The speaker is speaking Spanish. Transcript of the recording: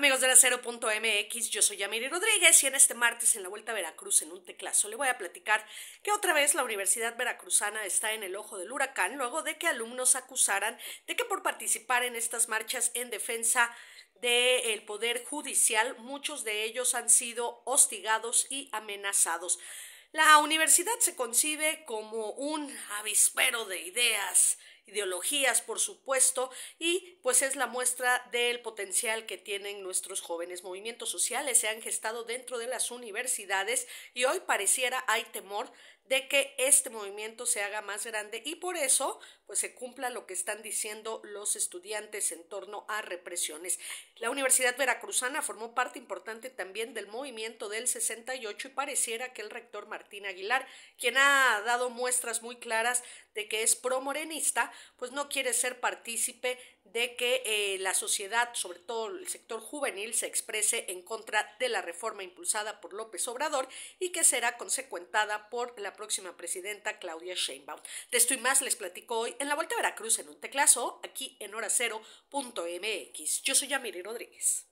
Amigos de la Cero.mx, yo soy Yamiri Rodríguez y en este martes en la Vuelta a Veracruz en un teclazo le voy a platicar que otra vez la Universidad Veracruzana está en el ojo del huracán luego de que alumnos acusaran de que por participar en estas marchas en defensa del Poder Judicial muchos de ellos han sido hostigados y amenazados. La universidad se concibe como un avispero de ideas, ideologías, por supuesto, y pues es la muestra del potencial que tienen nuestros jóvenes. Movimientos sociales se han gestado dentro de las universidades y hoy pareciera hay temor de que este movimiento se haga más grande y por eso pues se cumpla lo que están diciendo los estudiantes en torno a represiones. La Universidad Veracruzana formó parte importante también del movimiento del 68 y pareciera que el rector Martín Aguilar, quien ha dado muestras muy claras de que es promorenista, pues no quiere ser partícipe de que eh, la sociedad, sobre todo el sector juvenil, se exprese en contra de la reforma impulsada por López Obrador y que será consecuentada por la próxima presidenta Claudia Sheinbaum. De esto y más les platico hoy en la Vuelta a Veracruz en un teclazo, aquí en horacero.mx. Yo soy Yamiri Rodríguez.